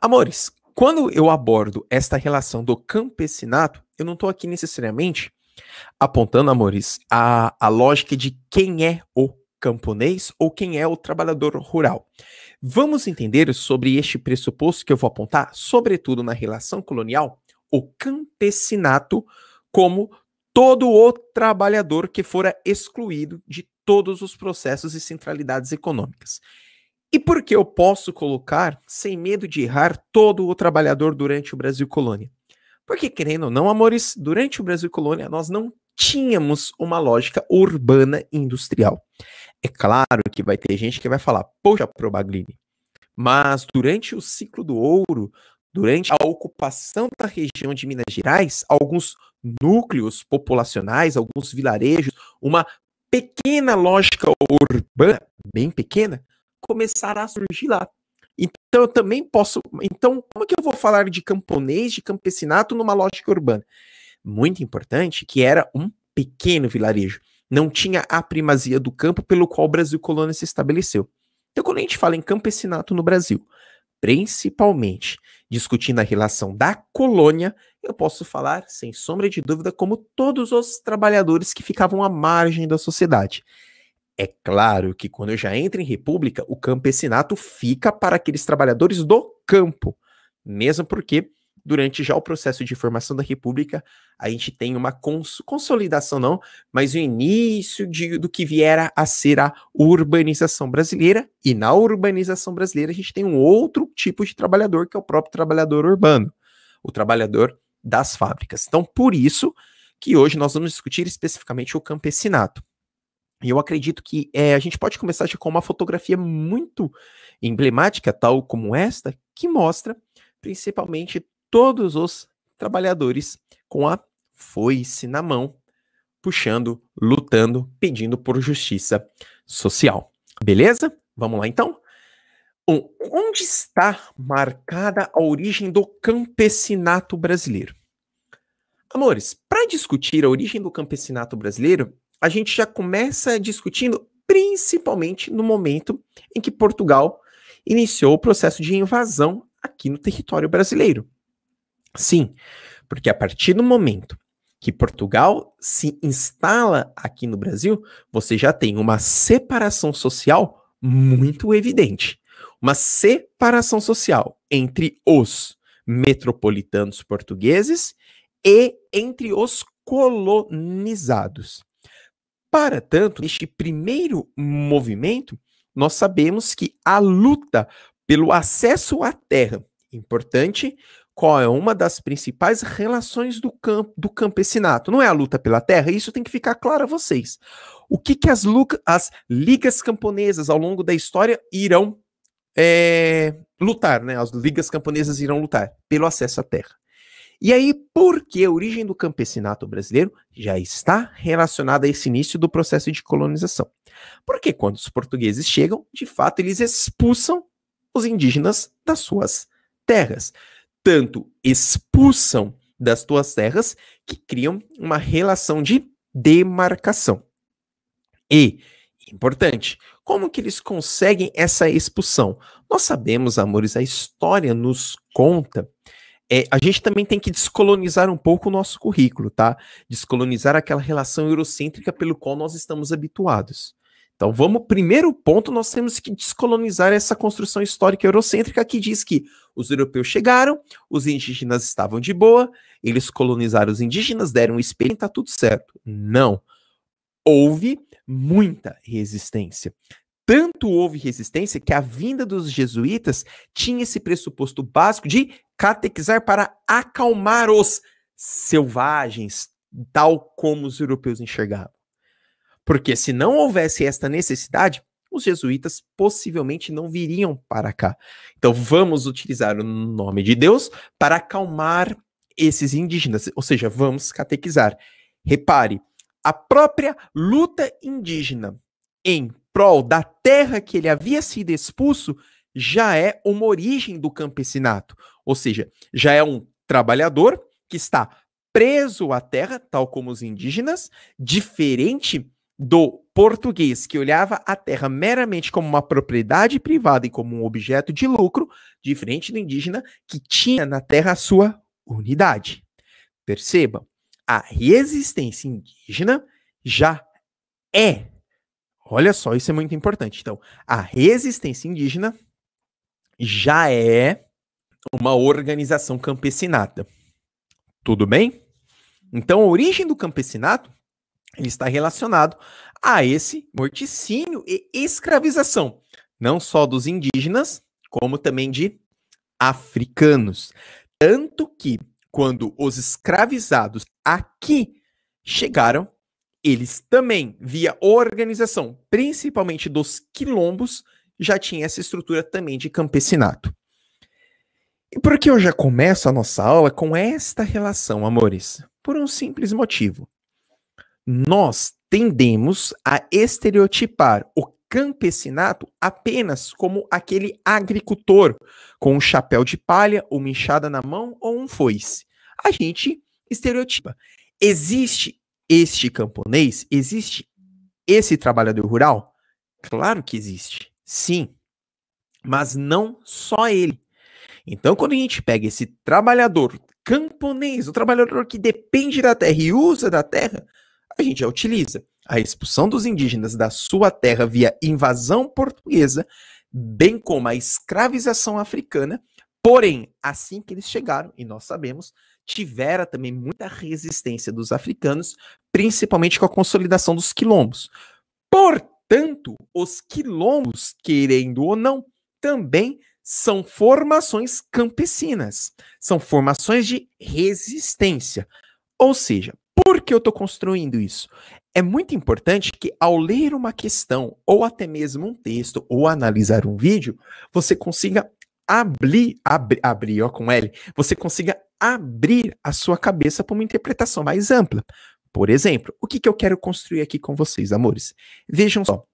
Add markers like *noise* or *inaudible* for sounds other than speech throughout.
Amores, quando eu abordo esta relação do campesinato, eu não estou aqui necessariamente apontando, amores, a, a lógica de quem é o camponês ou quem é o trabalhador rural. Vamos entender sobre este pressuposto que eu vou apontar, sobretudo na relação colonial, o campesinato como todo o trabalhador que fora excluído de todos os processos e centralidades econômicas. E por que eu posso colocar, sem medo de errar, todo o trabalhador durante o Brasil Colônia. Porque, querendo ou não, amores, durante o Brasil Colônia nós não tínhamos uma lógica urbana industrial. É claro que vai ter gente que vai falar, poxa, Probaglini, mas durante o ciclo do ouro, durante a ocupação da região de Minas Gerais, alguns núcleos populacionais, alguns vilarejos, uma pequena lógica urbana, bem pequena, começará a surgir lá. Então eu também posso. Então, como é que eu vou falar de camponês, de campesinato numa lógica urbana? Muito importante que era um pequeno vilarejo. Não tinha a primazia do campo pelo qual o Brasil colônia se estabeleceu. Então, quando a gente fala em campesinato no Brasil, principalmente discutindo a relação da colônia, eu posso falar, sem sombra de dúvida, como todos os trabalhadores que ficavam à margem da sociedade. É claro que quando eu já entro em república, o campesinato fica para aqueles trabalhadores do campo, mesmo porque durante já o processo de formação da república, a gente tem uma cons consolidação não, mas o início de, do que viera a ser a urbanização brasileira, e na urbanização brasileira a gente tem um outro tipo de trabalhador que é o próprio trabalhador urbano, o trabalhador das fábricas. Então, por isso que hoje nós vamos discutir especificamente o campesinato. E eu acredito que é, a gente pode começar com uma fotografia muito emblemática, tal como esta, que mostra principalmente todos os trabalhadores com a foice na mão, puxando, lutando, pedindo por justiça social. Beleza? Vamos lá então? onde está marcada a origem do campesinato brasileiro? Amores, para discutir a origem do campesinato brasileiro, a gente já começa discutindo principalmente no momento em que Portugal iniciou o processo de invasão aqui no território brasileiro. Sim, porque a partir do momento que Portugal se instala aqui no Brasil, você já tem uma separação social muito evidente. Uma separação social entre os metropolitanos portugueses e entre os colonizados. Para tanto, neste primeiro movimento, nós sabemos que a luta pelo acesso à terra, importante, qual é uma das principais relações do, campo do campesinato? Não é a luta pela terra, isso tem que ficar claro a vocês. O que, que as, as ligas camponesas ao longo da história irão é, lutar, né? As ligas camponesas irão lutar pelo acesso à terra. E aí, porque a origem do campesinato brasileiro já está relacionada a esse início do processo de colonização? Porque quando os portugueses chegam, de fato, eles expulsam os indígenas das suas terras. Tanto expulsam das suas terras que criam uma relação de demarcação. E, importante, como que eles conseguem essa expulsão? Nós sabemos, amores, a história nos conta é, a gente também tem que descolonizar um pouco o nosso currículo, tá? Descolonizar aquela relação eurocêntrica pelo qual nós estamos habituados. Então, vamos, primeiro ponto, nós temos que descolonizar essa construção histórica eurocêntrica que diz que os europeus chegaram, os indígenas estavam de boa, eles colonizaram os indígenas, deram o espelho e tá tudo certo. Não. Houve muita resistência. Tanto houve resistência que a vinda dos jesuítas tinha esse pressuposto básico de catequizar para acalmar os selvagens, tal como os europeus enxergavam. Porque se não houvesse esta necessidade, os jesuítas possivelmente não viriam para cá. Então vamos utilizar o nome de Deus para acalmar esses indígenas, ou seja, vamos catequizar. Repare, a própria luta indígena em prol da terra que ele havia sido expulso já é uma origem do campesinato. Ou seja, já é um trabalhador que está preso à terra, tal como os indígenas, diferente do português que olhava a terra meramente como uma propriedade privada e como um objeto de lucro, diferente do indígena que tinha na terra a sua unidade. Percebam, a resistência indígena já é. Olha só, isso é muito importante. Então, a resistência indígena já é uma organização campesinata. Tudo bem? Então, a origem do campesinato está relacionado a esse morticínio e escravização, não só dos indígenas, como também de africanos. Tanto que, quando os escravizados aqui chegaram, eles também, via organização, principalmente dos quilombos, já tinha essa estrutura também de campesinato. E por que eu já começo a nossa aula com esta relação, amores? Por um simples motivo. Nós tendemos a estereotipar o campesinato apenas como aquele agricultor com um chapéu de palha, uma enxada na mão ou um foice. A gente estereotipa. Existe este camponês? Existe esse trabalhador rural? Claro que existe, sim. Mas não só ele. Então, quando a gente pega esse trabalhador camponês, o trabalhador que depende da terra e usa da terra, a gente já utiliza. A expulsão dos indígenas da sua terra via invasão portuguesa, bem como a escravização africana, porém, assim que eles chegaram, e nós sabemos, tivera também muita resistência dos africanos, principalmente com a consolidação dos quilombos. Portanto, os quilombos, querendo ou não, também são formações campesinas, são formações de resistência. Ou seja, por que eu estou construindo isso? É muito importante que ao ler uma questão, ou até mesmo um texto, ou analisar um vídeo, você consiga abrir, abrir, abrir ó, com L, você consiga abrir a sua cabeça para uma interpretação mais ampla. Por exemplo, o que, que eu quero construir aqui com vocês, amores? Vejam só.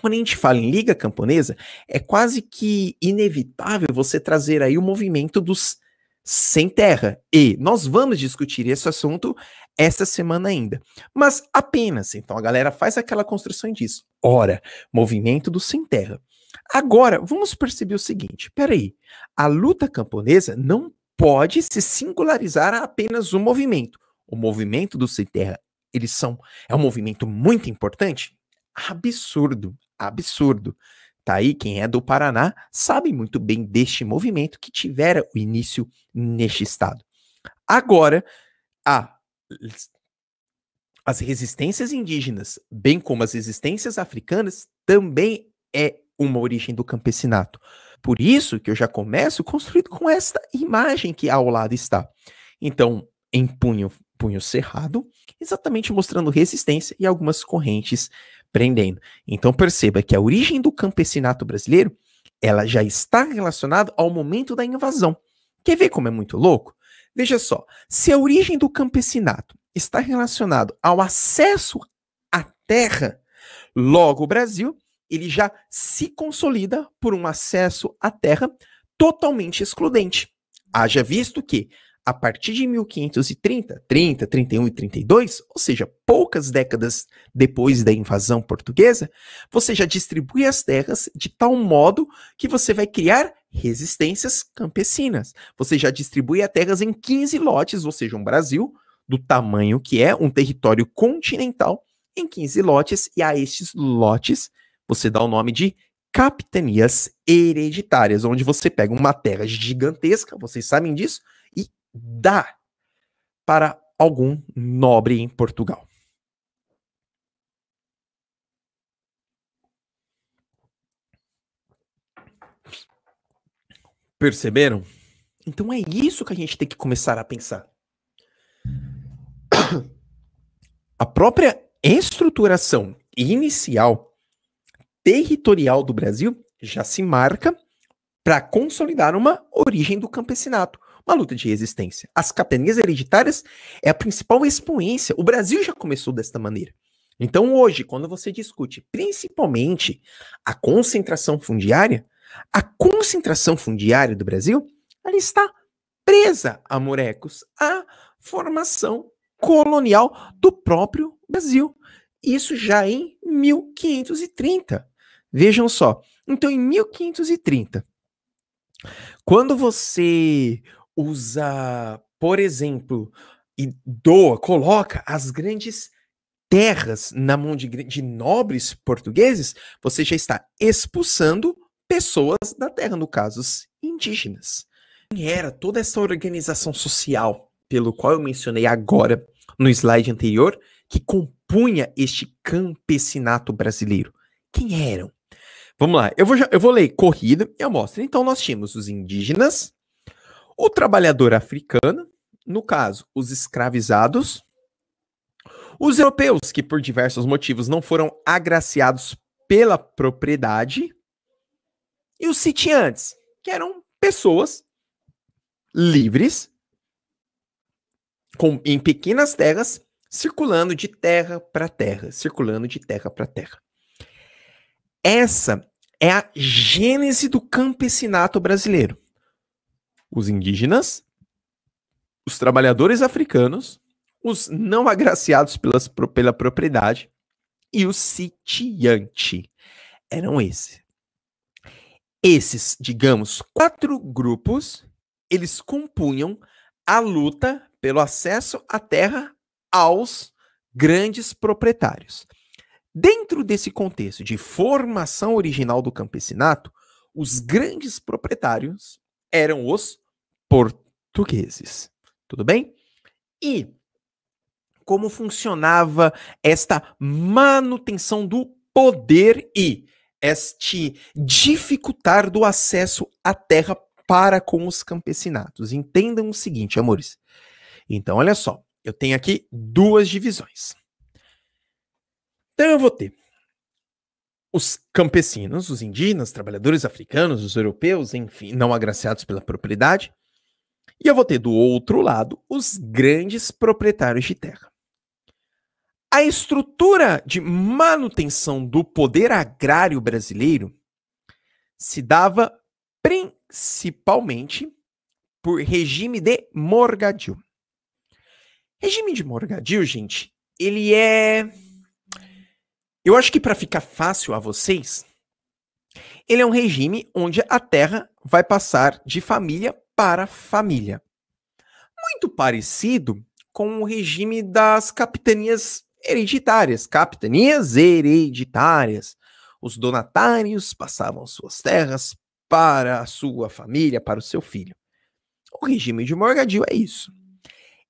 Quando a gente fala em liga camponesa, é quase que inevitável você trazer aí o movimento dos sem terra. E nós vamos discutir esse assunto esta semana ainda. Mas apenas, então a galera faz aquela construção disso. Ora, movimento dos sem terra. Agora, vamos perceber o seguinte: peraí, a luta camponesa não pode se singularizar a apenas um movimento. O movimento do sem terra, eles são, é um movimento muito importante? Absurdo, absurdo. Tá aí, quem é do Paraná sabe muito bem deste movimento que tivera o início neste estado. Agora, a, as resistências indígenas, bem como as resistências africanas, também é uma origem do campesinato. Por isso que eu já começo construído com esta imagem que ao lado está. Então, em punho, punho cerrado, exatamente mostrando resistência e algumas correntes prendendo. Então perceba que a origem do campesinato brasileiro, ela já está relacionada ao momento da invasão. Quer ver como é muito louco? Veja só, se a origem do campesinato está relacionado ao acesso à terra, logo o Brasil, ele já se consolida por um acesso à terra totalmente excludente. Haja visto que a partir de 1530, 30, 31 e 32, ou seja, poucas décadas depois da invasão portuguesa, você já distribui as terras de tal modo que você vai criar resistências campesinas. Você já distribui as terras em 15 lotes, ou seja, um Brasil do tamanho que é, um território continental em 15 lotes, e a estes lotes você dá o nome de capitanias hereditárias, onde você pega uma terra gigantesca, vocês sabem disso, dá para algum nobre em Portugal. Perceberam? Então é isso que a gente tem que começar a pensar. A própria estruturação inicial territorial do Brasil já se marca para consolidar uma origem do campesinato uma luta de resistência. As capitanias hereditárias é a principal expoência. O Brasil já começou desta maneira. Então, hoje, quando você discute principalmente a concentração fundiária, a concentração fundiária do Brasil ela está presa a Murecos, a formação colonial do próprio Brasil. Isso já em 1530. Vejam só. Então, em 1530, quando você usa, por exemplo, e doa, coloca as grandes terras na mão de, de nobres portugueses, você já está expulsando pessoas da terra, no caso, os indígenas. Quem era toda essa organização social, pelo qual eu mencionei agora no slide anterior, que compunha este campesinato brasileiro? Quem eram? Vamos lá, eu vou, eu vou ler corrida e eu mostro. Então, nós tínhamos os indígenas, o trabalhador africano, no caso, os escravizados, os europeus, que por diversos motivos não foram agraciados pela propriedade, e os sitiantes, que eram pessoas livres, com, em pequenas terras, circulando de terra para terra, circulando de terra para terra. Essa é a gênese do campesinato brasileiro os indígenas, os trabalhadores africanos, os não agraciados pelas, pela propriedade e o sitiante. Eram esses. Esses, digamos, quatro grupos, eles compunham a luta pelo acesso à terra aos grandes proprietários. Dentro desse contexto de formação original do campesinato, os grandes proprietários eram os portugueses. Tudo bem? E como funcionava esta manutenção do poder e este dificultar do acesso à terra para com os campesinatos. Entendam o seguinte, amores. Então, olha só, eu tenho aqui duas divisões. Então, eu vou ter os campesinos, os indígenas, trabalhadores africanos, os europeus, enfim, não agraciados pela propriedade. E eu vou ter do outro lado os grandes proprietários de terra. A estrutura de manutenção do poder agrário brasileiro se dava principalmente por regime de morgadio. Regime de morgadio, gente, ele é eu acho que para ficar fácil a vocês, ele é um regime onde a terra vai passar de família para família. Muito parecido com o regime das capitanias hereditárias, capitanias hereditárias. Os donatários passavam suas terras para a sua família, para o seu filho. O regime de Morgadio é isso.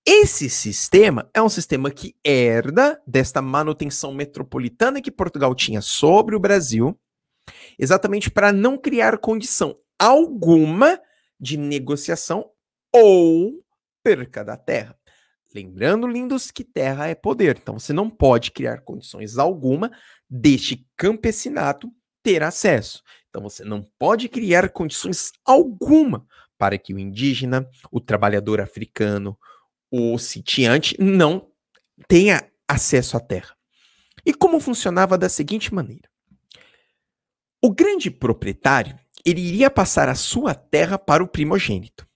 Esse sistema é um sistema que herda desta manutenção metropolitana que Portugal tinha sobre o Brasil, exatamente para não criar condição alguma de negociação ou perca da terra. Lembrando, lindos, que terra é poder. Então você não pode criar condições alguma deste campesinato ter acesso. Então você não pode criar condições alguma para que o indígena, o trabalhador africano, o sitiante não tenha acesso à terra. E como funcionava da seguinte maneira: o grande proprietário ele iria passar a sua terra para o primogênito.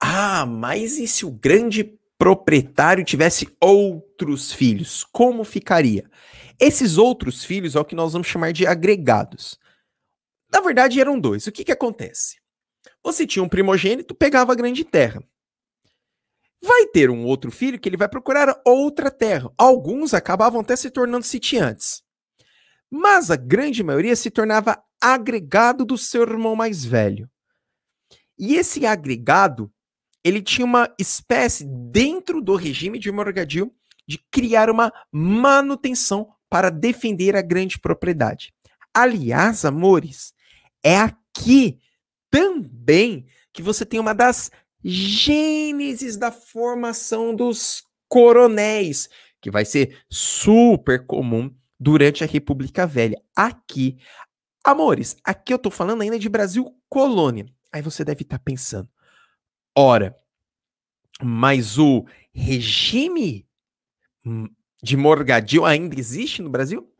Ah, mas e se o grande proprietário tivesse outros filhos, como ficaria? Esses outros filhos é o que nós vamos chamar de agregados. Na verdade, eram dois. O que, que acontece? Você tinha um primogênito, pegava a grande terra vai ter um outro filho que ele vai procurar outra terra. Alguns acabavam até se tornando sitiantes. Mas a grande maioria se tornava agregado do seu irmão mais velho. E esse agregado, ele tinha uma espécie dentro do regime de Morgadil de criar uma manutenção para defender a grande propriedade. Aliás, amores, é aqui também que você tem uma das Gênesis da formação dos coronéis, que vai ser super comum durante a República Velha. Aqui, amores, aqui eu tô falando ainda de Brasil colônia. Aí você deve estar tá pensando, ora, mas o regime de Morgadil ainda existe no Brasil?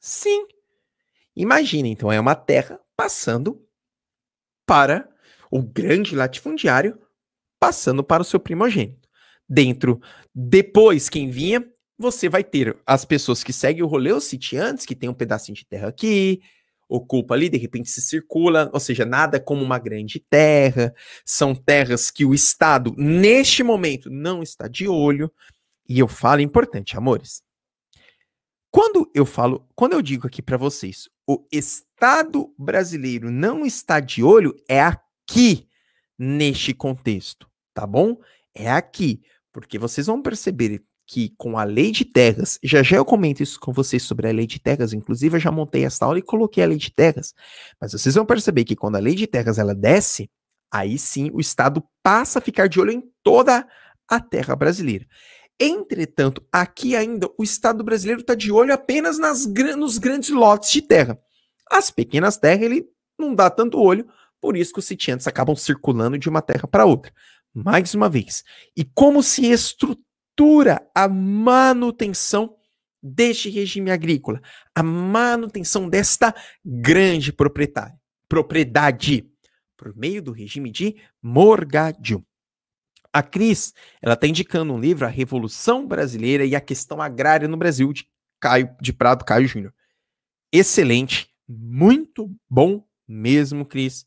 Sim. Imagina, então, é uma terra passando para o grande latifundiário passando para o seu primogênito. Dentro, depois quem vinha, você vai ter as pessoas que seguem o rolê, os sitiantes, que tem um pedacinho de terra aqui, ocupa ali, de repente se circula, ou seja, nada como uma grande terra, são terras que o Estado, neste momento, não está de olho. E eu falo importante, amores. Quando eu falo, quando eu digo aqui para vocês, o Estado brasileiro não está de olho, é aqui neste contexto, tá bom? É aqui, porque vocês vão perceber que com a lei de terras, já já eu comento isso com vocês sobre a lei de terras, inclusive eu já montei essa aula e coloquei a lei de terras, mas vocês vão perceber que quando a lei de terras ela desce, aí sim o Estado passa a ficar de olho em toda a terra brasileira. Entretanto, aqui ainda o Estado brasileiro está de olho apenas nas, nos grandes lotes de terra. As pequenas terras ele não dá tanto olho, por isso que os sitiantes acabam circulando de uma terra para outra. Mais uma vez. E como se estrutura a manutenção deste regime agrícola? A manutenção desta grande propriedade por meio do regime de Morgadio. A Cris, ela está indicando um livro, A Revolução Brasileira e a Questão Agrária no Brasil, de Caio de Prado Caio Júnior. Excelente, muito bom mesmo, Cris.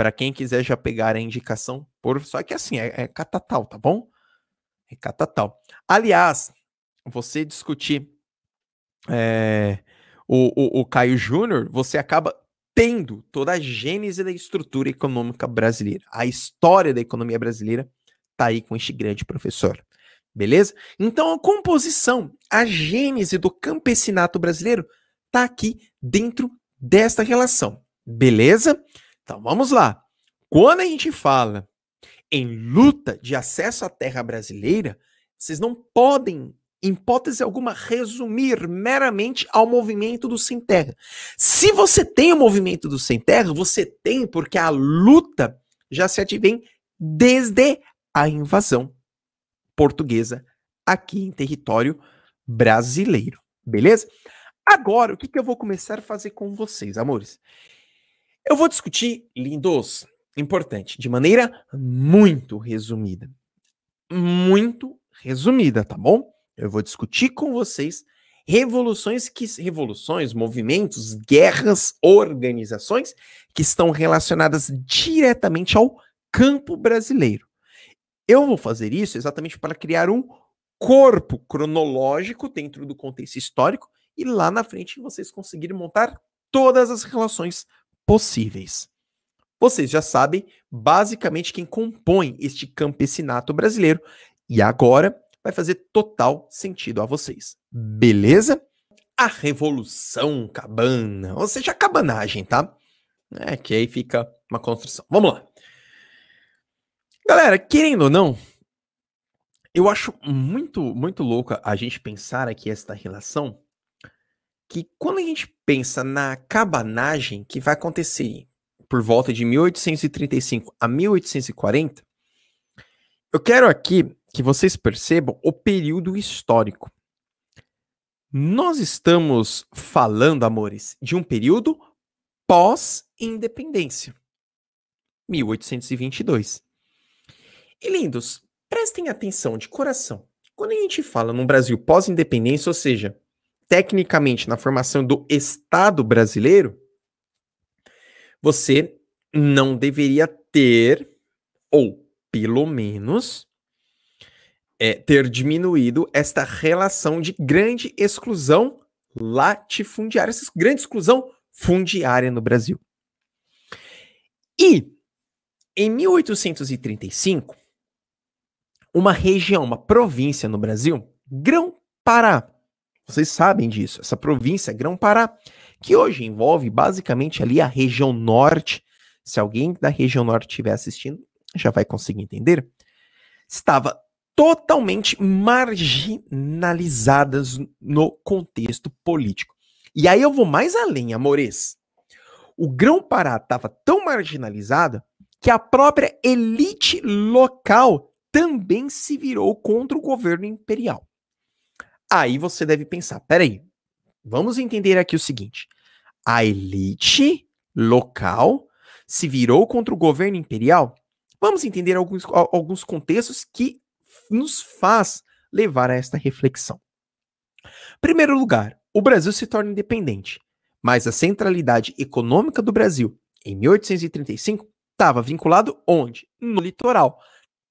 Para quem quiser já pegar a indicação, por só que assim, é, é catatal, tá bom? É catatal. Aliás, você discutir é, o, o, o Caio Júnior, você acaba tendo toda a gênese da estrutura econômica brasileira. A história da economia brasileira tá aí com este grande professor. Beleza? Então a composição, a gênese do campesinato brasileiro tá aqui dentro desta relação. Beleza? Então vamos lá. Quando a gente fala em luta de acesso à terra brasileira, vocês não podem, em hipótese alguma, resumir meramente ao movimento do Sem Terra. Se você tem o movimento do Sem Terra, você tem porque a luta já se advém desde a invasão portuguesa aqui em território brasileiro. Beleza? Agora, o que, que eu vou começar a fazer com vocês, amores? Eu vou discutir, lindos, importante, de maneira muito resumida. Muito resumida, tá bom? Eu vou discutir com vocês revoluções que revoluções, movimentos, guerras, organizações que estão relacionadas diretamente ao campo brasileiro. Eu vou fazer isso exatamente para criar um corpo cronológico dentro do contexto histórico e lá na frente vocês conseguirem montar todas as relações possíveis. Vocês já sabem basicamente quem compõe este campesinato brasileiro e agora vai fazer total sentido a vocês. Beleza? A Revolução Cabana, ou seja, a cabanagem, tá? É que aí fica uma construção. Vamos lá. Galera, querendo ou não, eu acho muito, muito louca a gente pensar aqui esta relação, que quando a gente pensa na cabanagem que vai acontecer por volta de 1835 a 1840, eu quero aqui que vocês percebam o período histórico. Nós estamos falando, amores, de um período pós-independência, 1822. E lindos, prestem atenção de coração. Quando a gente fala num Brasil pós-independência, ou seja, tecnicamente na formação do Estado brasileiro, você não deveria ter, ou pelo menos, é, ter diminuído esta relação de grande exclusão latifundiária, essa grande exclusão fundiária no Brasil. E, em 1835, uma região, uma província no Brasil, Grão-Pará, vocês sabem disso. Essa província, Grão-Pará, que hoje envolve basicamente ali a região norte. Se alguém da região norte estiver assistindo, já vai conseguir entender. Estava totalmente marginalizadas no contexto político. E aí eu vou mais além, amores. O Grão-Pará estava tão marginalizado que a própria elite local também se virou contra o governo imperial. Aí você deve pensar, peraí, vamos entender aqui o seguinte. A elite local se virou contra o governo imperial? Vamos entender alguns, alguns contextos que nos faz levar a esta reflexão. Primeiro lugar, o Brasil se torna independente, mas a centralidade econômica do Brasil, em 1835, estava vinculado onde? No litoral,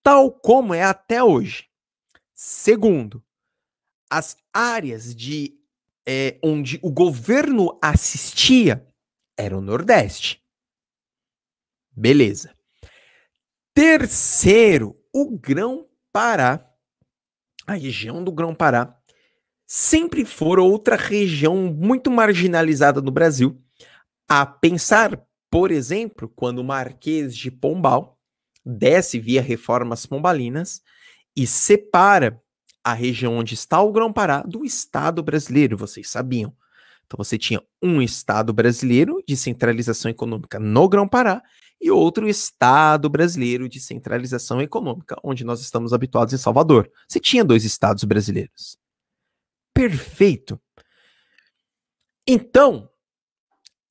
tal como é até hoje. Segundo, as áreas de é, onde o governo assistia era o Nordeste. Beleza. Terceiro, o Grão-Pará. A região do Grão-Pará sempre for outra região muito marginalizada no Brasil. A pensar, por exemplo, quando o Marquês de Pombal desce via reformas pombalinas e separa a região onde está o Grão-Pará do Estado brasileiro, vocês sabiam. Então você tinha um Estado brasileiro de centralização econômica no Grão-Pará e outro Estado brasileiro de centralização econômica, onde nós estamos habituados em Salvador. Você tinha dois Estados brasileiros. Perfeito. Então,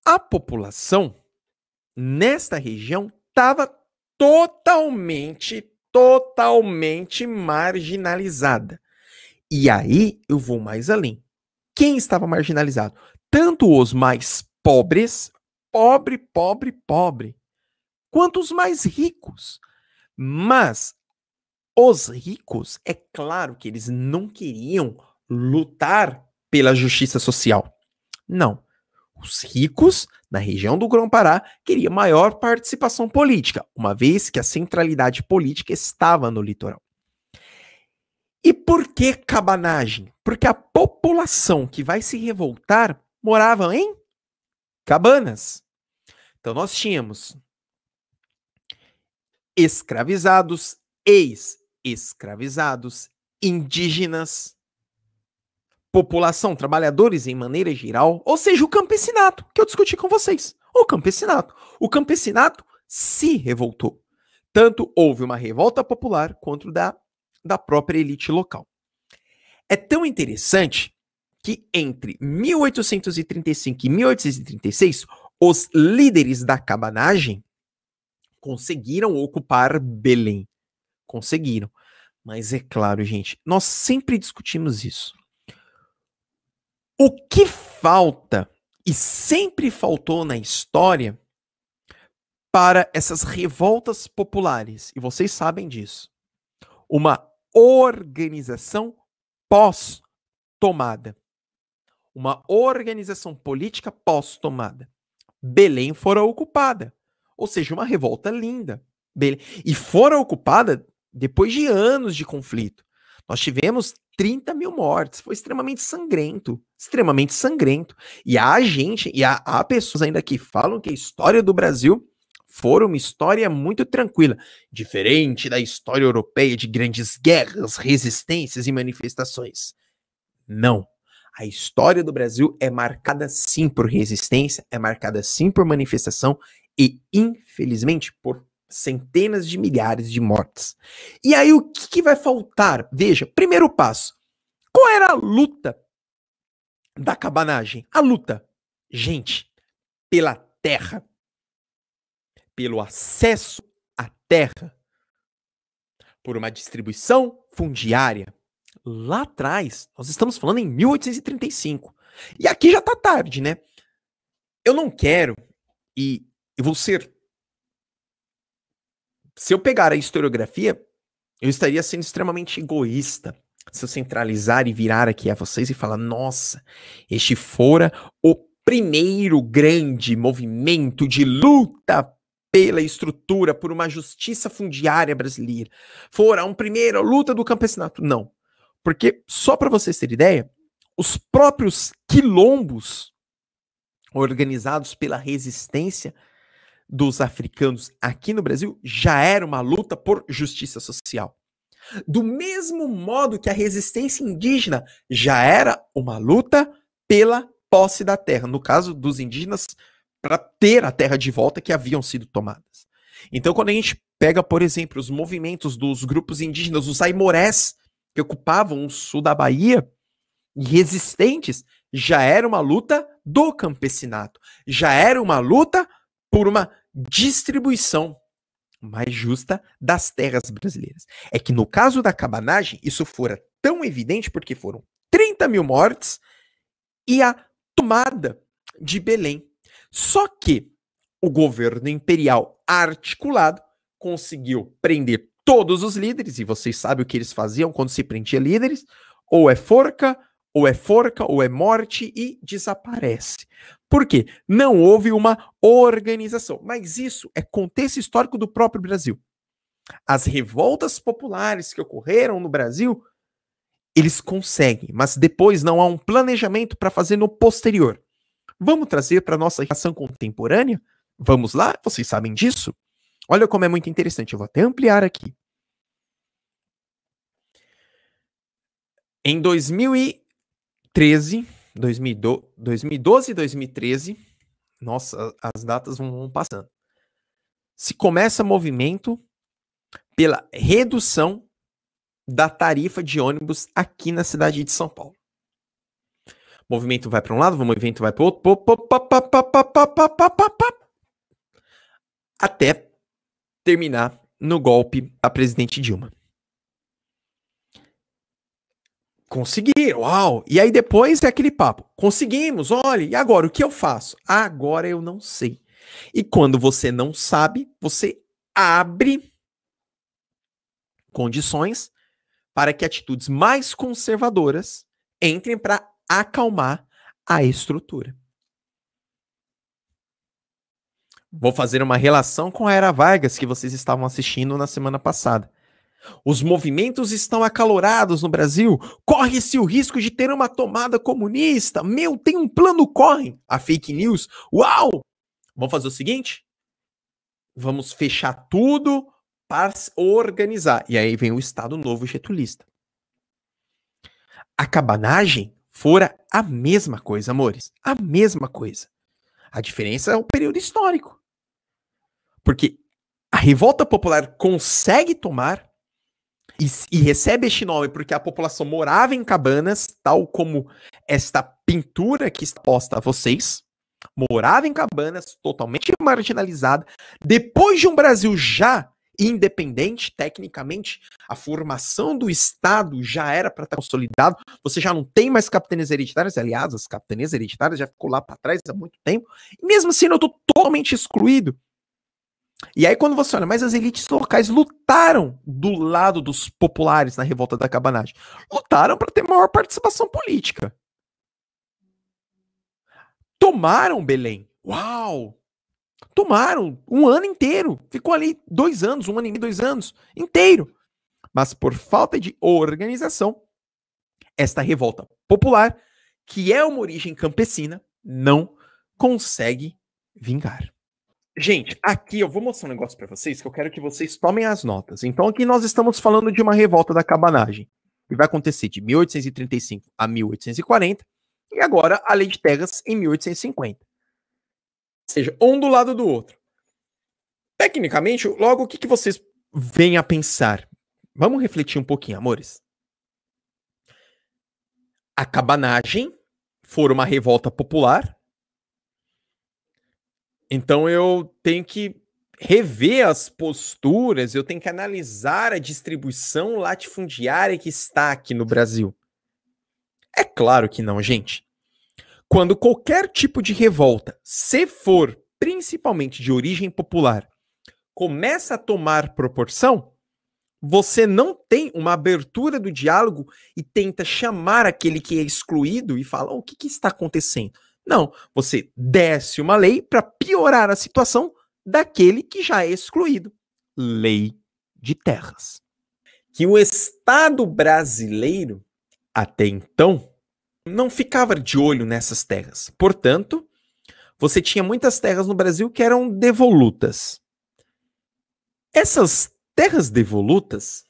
a população nesta região estava totalmente totalmente marginalizada. E aí eu vou mais além. Quem estava marginalizado? Tanto os mais pobres, pobre, pobre, pobre, quanto os mais ricos. Mas os ricos, é claro que eles não queriam lutar pela justiça social. Não. Os ricos, na região do Grão-Pará, queriam maior participação política, uma vez que a centralidade política estava no litoral. E por que cabanagem? Porque a população que vai se revoltar morava em cabanas. Então nós tínhamos escravizados, ex-escravizados, indígenas, população, trabalhadores em maneira geral, ou seja, o campesinato, que eu discuti com vocês. O campesinato. O campesinato se revoltou. Tanto houve uma revolta popular quanto da, da própria elite local. É tão interessante que entre 1835 e 1836, os líderes da cabanagem conseguiram ocupar Belém. Conseguiram. Mas é claro, gente, nós sempre discutimos isso. O que falta e sempre faltou na história para essas revoltas populares, e vocês sabem disso, uma organização pós-tomada. Uma organização política pós-tomada. Belém fora ocupada. Ou seja, uma revolta linda. Belém. E fora ocupada depois de anos de conflito. Nós tivemos 30 mil mortes. Foi extremamente sangrento. Extremamente sangrento. E há gente, e há, há pessoas ainda que falam que a história do Brasil foi uma história muito tranquila, diferente da história europeia de grandes guerras, resistências e manifestações. Não. A história do Brasil é marcada sim por resistência, é marcada sim por manifestação e, infelizmente, por centenas de milhares de mortes. E aí o que, que vai faltar? Veja, primeiro passo. Qual era a luta da cabanagem? A luta, gente, pela terra, pelo acesso à terra, por uma distribuição fundiária. Lá atrás, nós estamos falando em 1835. E aqui já está tarde, né? Eu não quero, e eu vou ser se eu pegar a historiografia, eu estaria sendo extremamente egoísta se eu centralizar e virar aqui a vocês e falar: nossa, este fora o primeiro grande movimento de luta pela estrutura, por uma justiça fundiária brasileira, fora um primeiro luta do campesinato. Não. Porque, só para vocês terem ideia, os próprios quilombos organizados pela resistência dos africanos aqui no Brasil já era uma luta por justiça social. Do mesmo modo que a resistência indígena já era uma luta pela posse da terra, no caso dos indígenas, para ter a terra de volta que haviam sido tomadas. Então, quando a gente pega, por exemplo, os movimentos dos grupos indígenas, os aimorés, que ocupavam o sul da Bahia, e resistentes, já era uma luta do campesinato, já era uma luta por uma distribuição mais justa das terras brasileiras. É que no caso da cabanagem, isso fora tão evidente porque foram 30 mil mortes e a tomada de Belém. Só que o governo imperial articulado conseguiu prender todos os líderes, e vocês sabem o que eles faziam quando se prendia líderes, ou é forca, ou é forca, ou é morte e desaparece. Por quê? Não houve uma organização. Mas isso é contexto histórico do próprio Brasil. As revoltas populares que ocorreram no Brasil, eles conseguem, mas depois não há um planejamento para fazer no posterior. Vamos trazer para a nossa reação contemporânea? Vamos lá? Vocês sabem disso? Olha como é muito interessante. Eu vou até ampliar aqui. Em 2000 e 2013, 2012 e 2013, nossa, as datas vão passando. Se começa movimento pela redução da tarifa de ônibus aqui na cidade de São Paulo. O movimento vai para um lado, o movimento vai para o outro. Até terminar no golpe da presidente Dilma. Consegui, uau! E aí depois é aquele papo. Conseguimos, olha, e agora o que eu faço? Agora eu não sei. E quando você não sabe, você abre condições para que atitudes mais conservadoras entrem para acalmar a estrutura. Vou fazer uma relação com a Era Vargas que vocês estavam assistindo na semana passada. Os movimentos estão acalorados no Brasil. Corre-se o risco de ter uma tomada comunista. Meu, tem um plano, corre. A fake news. Uau! Vamos fazer o seguinte? Vamos fechar tudo para organizar. E aí vem o Estado Novo Getulista. A cabanagem fora a mesma coisa, amores. A mesma coisa. A diferença é o período histórico. Porque a revolta popular consegue tomar e, e recebe este nome porque a população morava em cabanas, tal como esta pintura que está posta a vocês morava em cabanas, totalmente marginalizada. Depois de um Brasil já independente, tecnicamente, a formação do Estado já era para estar tá consolidado. Você já não tem mais capitanias hereditárias, aliás, as capitanias hereditárias já ficou lá para trás há muito tempo. E mesmo assim, eu estou totalmente excluído. E aí quando você olha, mas as elites locais lutaram do lado dos populares na revolta da cabanagem. Lutaram para ter maior participação política. Tomaram Belém. Uau! Tomaram um ano inteiro. Ficou ali dois anos, um ano e meio, dois anos inteiro. Mas por falta de organização, esta revolta popular, que é uma origem campesina, não consegue vingar. Gente, aqui eu vou mostrar um negócio para vocês que eu quero que vocês tomem as notas. Então aqui nós estamos falando de uma revolta da cabanagem, que vai acontecer de 1835 a 1840, e agora a Lei de Terras em 1850. Ou seja, um do lado do outro. Tecnicamente, logo o que, que vocês vêm a pensar? Vamos refletir um pouquinho, amores. A cabanagem foi uma revolta popular então eu tenho que rever as posturas, eu tenho que analisar a distribuição latifundiária que está aqui no Brasil. É claro que não, gente. Quando qualquer tipo de revolta, se for principalmente de origem popular, começa a tomar proporção, você não tem uma abertura do diálogo e tenta chamar aquele que é excluído e falar o que, que está acontecendo. Não, você desce uma lei para piorar a situação daquele que já é excluído. Lei de terras. Que o Estado brasileiro, até então, não ficava de olho nessas terras. Portanto, você tinha muitas terras no Brasil que eram devolutas. Essas terras devolutas,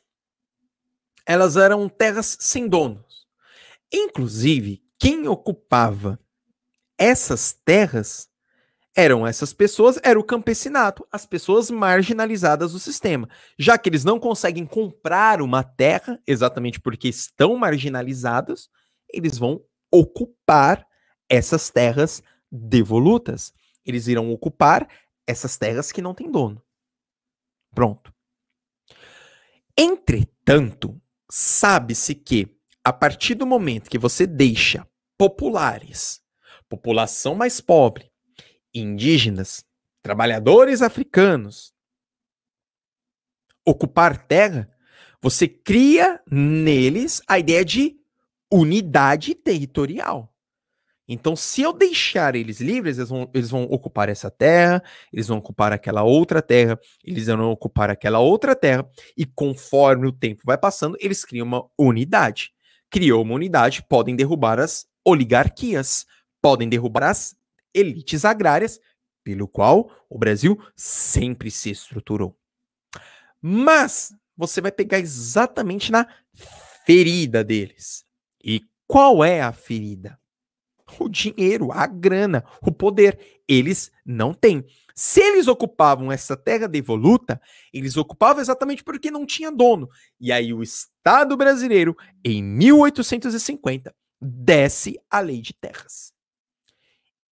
elas eram terras sem donos. Inclusive, quem ocupava essas terras eram essas pessoas, era o campesinato, as pessoas marginalizadas do sistema. Já que eles não conseguem comprar uma terra, exatamente porque estão marginalizados, eles vão ocupar essas terras devolutas. Eles irão ocupar essas terras que não têm dono. Pronto. Entretanto, sabe-se que a partir do momento que você deixa populares população mais pobre, indígenas, trabalhadores africanos, ocupar terra, você cria neles a ideia de unidade territorial. Então, se eu deixar eles livres, eles vão, eles vão ocupar essa terra, eles vão ocupar aquela outra terra, eles vão ocupar aquela outra terra, e conforme o tempo vai passando, eles criam uma unidade. Criou uma unidade, podem derrubar as oligarquias, podem derrubar as elites agrárias, pelo qual o Brasil sempre se estruturou. Mas você vai pegar exatamente na ferida deles. E qual é a ferida? O dinheiro, a grana, o poder. Eles não têm. Se eles ocupavam essa terra devoluta, eles ocupavam exatamente porque não tinha dono. E aí o Estado brasileiro, em 1850, desce a lei de terras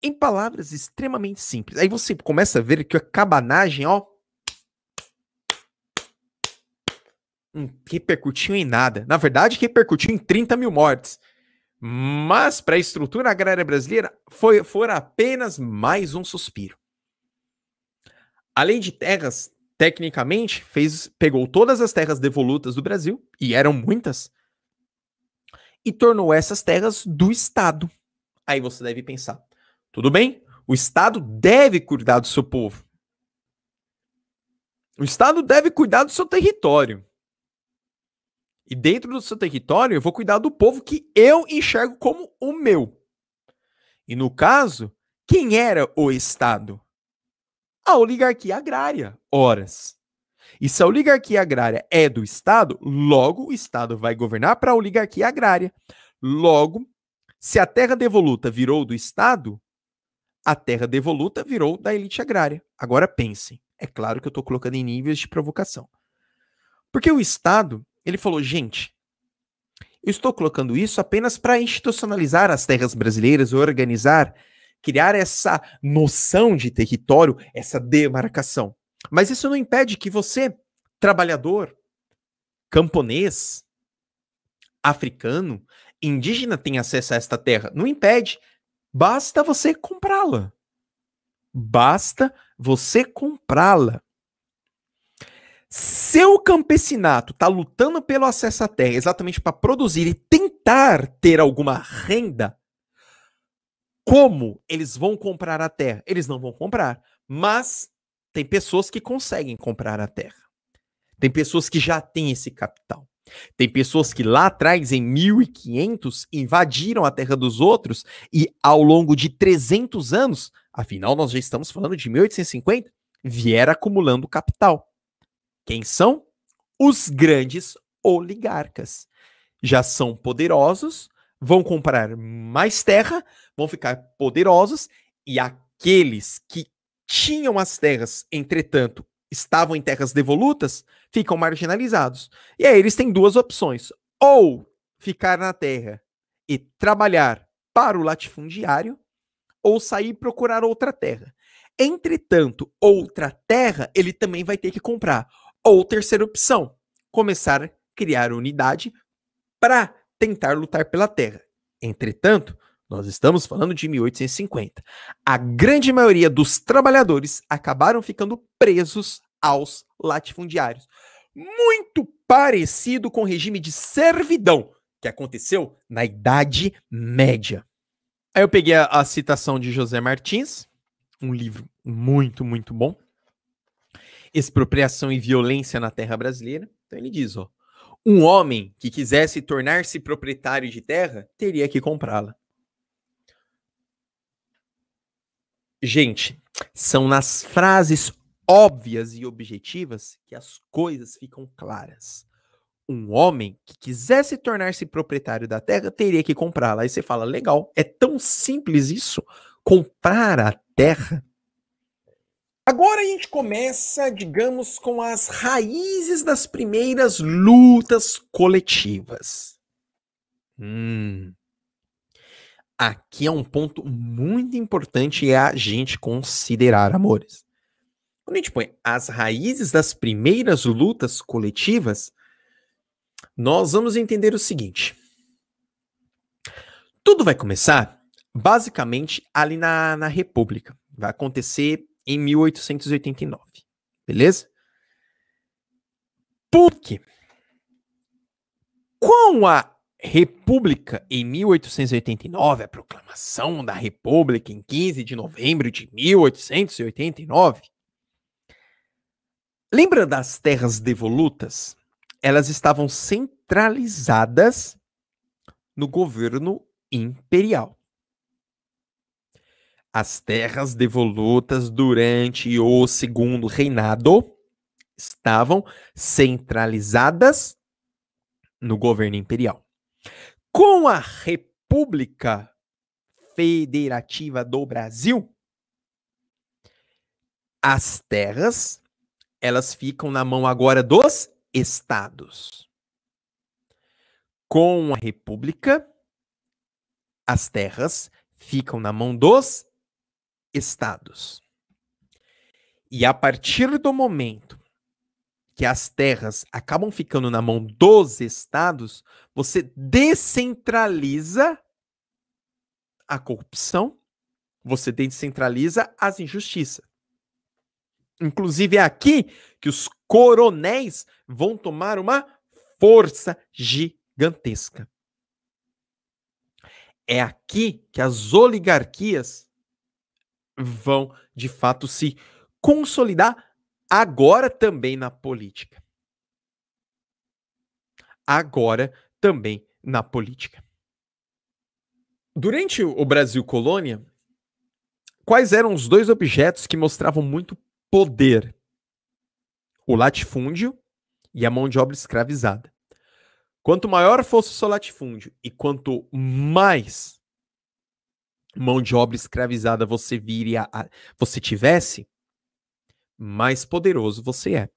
em palavras extremamente simples. Aí você começa a ver que a cabanagem, ó, não hum, repercutiu em nada. Na verdade, repercutiu em 30 mil mortes. Mas para a estrutura agrária brasileira, foi, fora apenas mais um suspiro. A lei de terras, tecnicamente, fez, pegou todas as terras devolutas do Brasil, e eram muitas, e tornou essas terras do Estado. Aí você deve pensar, tudo bem? O Estado deve cuidar do seu povo. O Estado deve cuidar do seu território. E dentro do seu território, eu vou cuidar do povo que eu enxergo como o meu. E no caso, quem era o Estado? A oligarquia agrária, horas. E se a oligarquia agrária é do Estado, logo o Estado vai governar para a oligarquia agrária. Logo, se a terra devoluta virou do Estado, a terra devoluta virou da elite agrária. Agora pensem. É claro que eu estou colocando em níveis de provocação. Porque o Estado, ele falou, gente, eu estou colocando isso apenas para institucionalizar as terras brasileiras, organizar, criar essa noção de território, essa demarcação. Mas isso não impede que você, trabalhador, camponês, africano, indígena, tenha acesso a esta terra. Não impede. Basta você comprá-la. Basta você comprá-la. Se o campesinato está lutando pelo acesso à terra exatamente para produzir e tentar ter alguma renda, como eles vão comprar a terra? Eles não vão comprar, mas tem pessoas que conseguem comprar a terra. Tem pessoas que já têm esse capital. Tem pessoas que lá atrás, em 1500, invadiram a terra dos outros e ao longo de 300 anos, afinal nós já estamos falando de 1850, vieram acumulando capital. Quem são? Os grandes oligarcas. Já são poderosos, vão comprar mais terra, vão ficar poderosos e aqueles que tinham as terras, entretanto, estavam em terras devolutas ficam marginalizados. E aí eles têm duas opções: ou ficar na terra e trabalhar para o latifundiário, ou sair procurar outra terra. Entretanto, outra terra ele também vai ter que comprar. Ou terceira opção, começar a criar unidade para tentar lutar pela terra. Entretanto, nós estamos falando de 1850. A grande maioria dos trabalhadores acabaram ficando presos aos latifundiários. Muito parecido com o regime de servidão que aconteceu na Idade Média. Aí eu peguei a, a citação de José Martins, um livro muito, muito bom. Expropriação e Violência na Terra Brasileira. Então ele diz, ó. Um homem que quisesse tornar-se proprietário de terra teria que comprá-la. Gente, são nas frases óbvias e objetivas que as coisas ficam claras. Um homem que quisesse tornar-se proprietário da terra teria que comprá-la. Aí você fala, legal, é tão simples isso? Comprar a terra? Agora a gente começa, digamos, com as raízes das primeiras lutas coletivas. Hum aqui é um ponto muito importante é a gente considerar, amores. Quando a gente põe as raízes das primeiras lutas coletivas, nós vamos entender o seguinte. Tudo vai começar basicamente ali na, na República. Vai acontecer em 1889, beleza? Porque com a República em 1889, a proclamação da República em 15 de novembro de 1889. Lembra das terras devolutas? Elas estavam centralizadas no governo imperial. As terras devolutas durante o segundo reinado estavam centralizadas no governo imperial. Com a República Federativa do Brasil, as terras elas ficam na mão agora dos estados. Com a República, as terras ficam na mão dos estados. E a partir do momento que as terras acabam ficando na mão dos estados, você descentraliza a corrupção, você descentraliza as injustiças. Inclusive é aqui que os coronéis vão tomar uma força gigantesca. É aqui que as oligarquias vão de fato se consolidar agora também na política. Agora também na política. Durante o Brasil Colônia, quais eram os dois objetos que mostravam muito poder? O latifúndio e a mão de obra escravizada. Quanto maior fosse o seu latifúndio e quanto mais mão de obra escravizada você viria a, você tivesse, mais poderoso você é.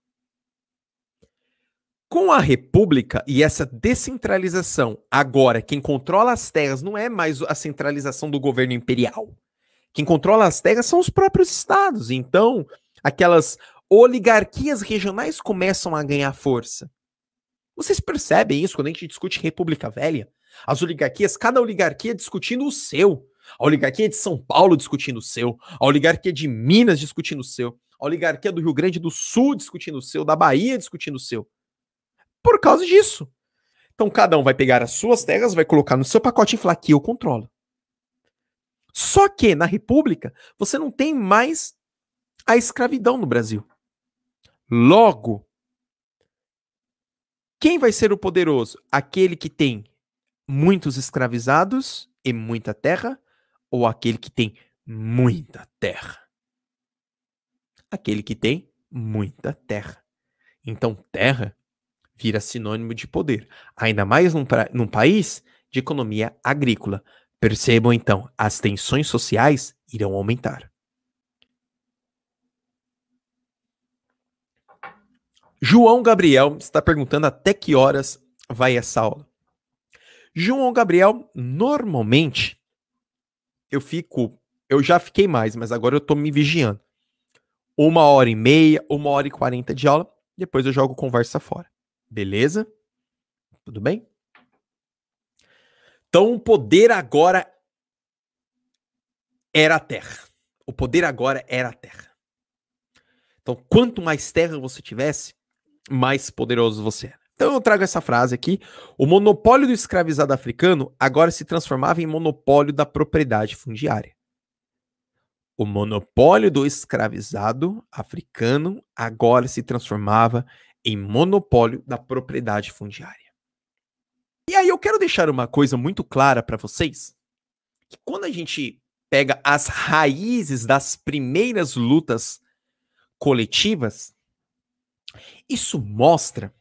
Com a república e essa descentralização, agora quem controla as terras não é mais a centralização do governo imperial. Quem controla as terras são os próprios estados. Então, aquelas oligarquias regionais começam a ganhar força. Vocês percebem isso quando a gente discute República Velha? As oligarquias, cada oligarquia discutindo o seu. A oligarquia de São Paulo discutindo o seu. A oligarquia de Minas discutindo o seu a oligarquia do Rio Grande do Sul discutindo o seu, da Bahia discutindo o seu. Por causa disso. Então cada um vai pegar as suas terras, vai colocar no seu pacote e falar que eu controlo. Só que na República você não tem mais a escravidão no Brasil. Logo, quem vai ser o poderoso? Aquele que tem muitos escravizados e muita terra ou aquele que tem muita terra? aquele que tem muita terra. Então, terra vira sinônimo de poder, ainda mais num, num país de economia agrícola. Percebam então, as tensões sociais irão aumentar. João Gabriel está perguntando até que horas vai essa aula. João Gabriel, normalmente eu fico, eu já fiquei mais, mas agora eu estou me vigiando uma hora e meia, uma hora e quarenta de aula, depois eu jogo conversa fora. Beleza? Tudo bem? Então o poder agora era a terra. O poder agora era a terra. Então, quanto mais terra você tivesse, mais poderoso você era. Então eu trago essa frase aqui: o monopólio do escravizado africano agora se transformava em monopólio da propriedade fundiária. O monopólio do escravizado africano agora se transformava em monopólio da propriedade fundiária. E aí eu quero deixar uma coisa muito clara para vocês, que quando a gente pega as raízes das primeiras lutas coletivas, isso mostra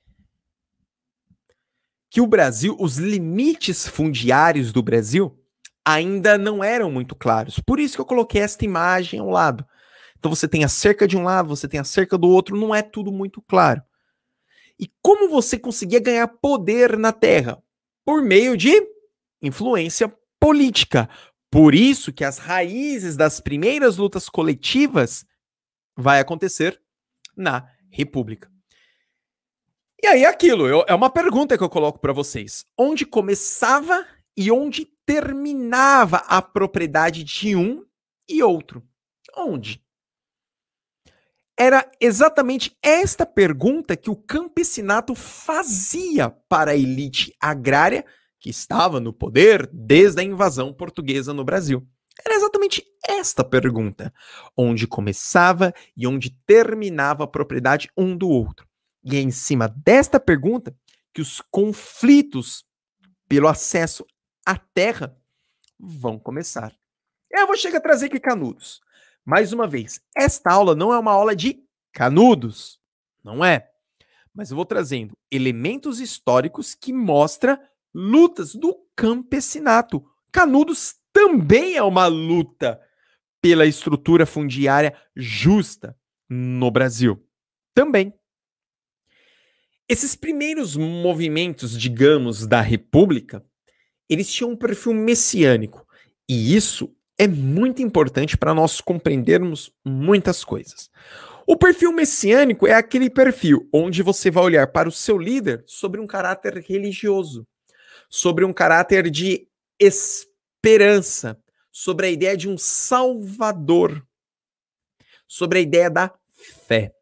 que o Brasil, os limites fundiários do Brasil ainda não eram muito claros. Por isso que eu coloquei esta imagem ao lado. Então você tem a cerca de um lado, você tem a cerca do outro, não é tudo muito claro. E como você conseguia ganhar poder na Terra? Por meio de influência política. Por isso que as raízes das primeiras lutas coletivas vai acontecer na República. E aí é aquilo, eu, é uma pergunta que eu coloco para vocês. Onde começava e onde determinava a propriedade de um e outro. Onde? Era exatamente esta pergunta que o campesinato fazia para a elite agrária que estava no poder desde a invasão portuguesa no Brasil. Era exatamente esta pergunta, onde começava e onde terminava a propriedade um do outro. E é em cima desta pergunta que os conflitos pelo acesso a terra vão começar. Eu vou chegar a trazer aqui canudos. Mais uma vez, esta aula não é uma aula de canudos, não é? Mas eu vou trazendo elementos históricos que mostra lutas do campesinato. Canudos também é uma luta pela estrutura fundiária justa no Brasil. Também. Esses primeiros movimentos, digamos, da República eles tinham um perfil messiânico. E isso é muito importante para nós compreendermos muitas coisas. O perfil messiânico é aquele perfil onde você vai olhar para o seu líder sobre um caráter religioso, sobre um caráter de esperança, sobre a ideia de um salvador, sobre a ideia da fé.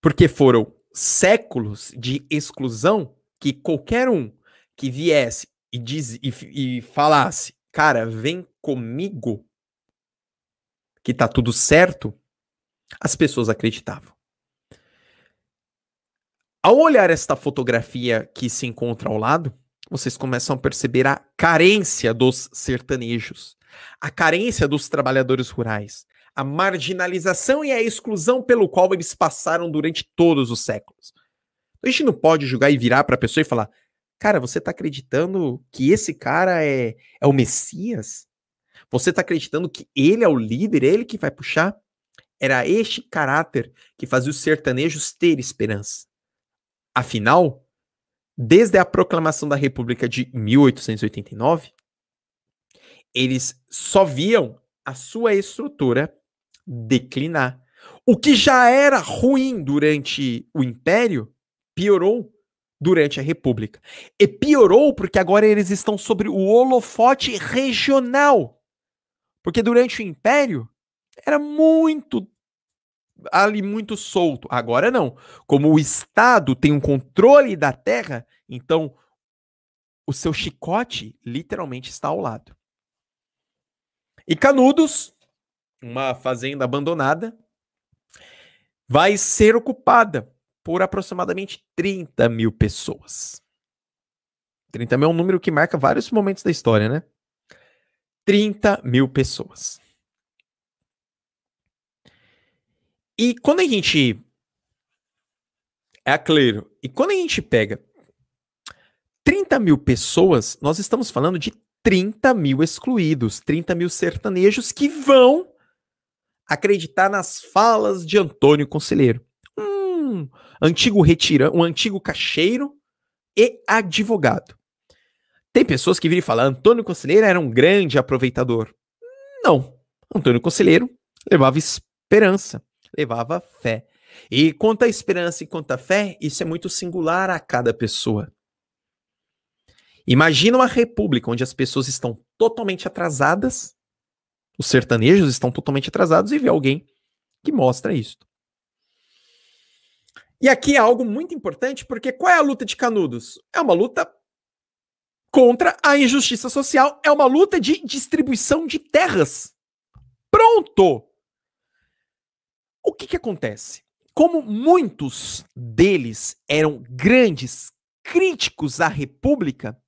Porque foram séculos de exclusão que qualquer um que viesse e, diz, e, e falasse, assim, cara, vem comigo, que tá tudo certo, as pessoas acreditavam. Ao olhar esta fotografia que se encontra ao lado, vocês começam a perceber a carência dos sertanejos, a carência dos trabalhadores rurais, a marginalização e a exclusão pelo qual eles passaram durante todos os séculos. A gente não pode julgar e virar para a pessoa e falar: Cara, você está acreditando que esse cara é, é o Messias? Você está acreditando que ele é o líder, ele que vai puxar? Era este caráter que fazia os sertanejos ter esperança. Afinal, desde a proclamação da República de 1889, eles só viam a sua estrutura declinar. O que já era ruim durante o Império piorou durante a República. E piorou porque agora eles estão sobre o holofote regional. Porque durante o Império era muito ali muito solto. Agora não. Como o Estado tem um controle da terra, então o seu chicote literalmente está ao lado. E Canudos, uma fazenda abandonada, vai ser ocupada por aproximadamente 30 mil pessoas. 30 mil é um número que marca vários momentos da história, né? 30 mil pessoas. E quando a gente. É claro. E quando a gente pega 30 mil pessoas, nós estamos falando de 30 mil excluídos, 30 mil sertanejos que vão acreditar nas falas de Antônio Conselheiro um antigo retirante, um antigo caixeiro e advogado. Tem pessoas que viram e falam: Antônio Conselheiro era um grande aproveitador. Não. Antônio Conselheiro levava esperança, levava fé. E quanto à esperança e quanto à fé, isso é muito singular a cada pessoa. Imagina uma república onde as pessoas estão totalmente atrasadas, os sertanejos estão totalmente atrasados e vê alguém que mostra isso. E aqui é algo muito importante, porque qual é a luta de Canudos? É uma luta contra a injustiça social, é uma luta de distribuição de terras. Pronto! O que, que acontece? Como muitos deles eram grandes críticos à República,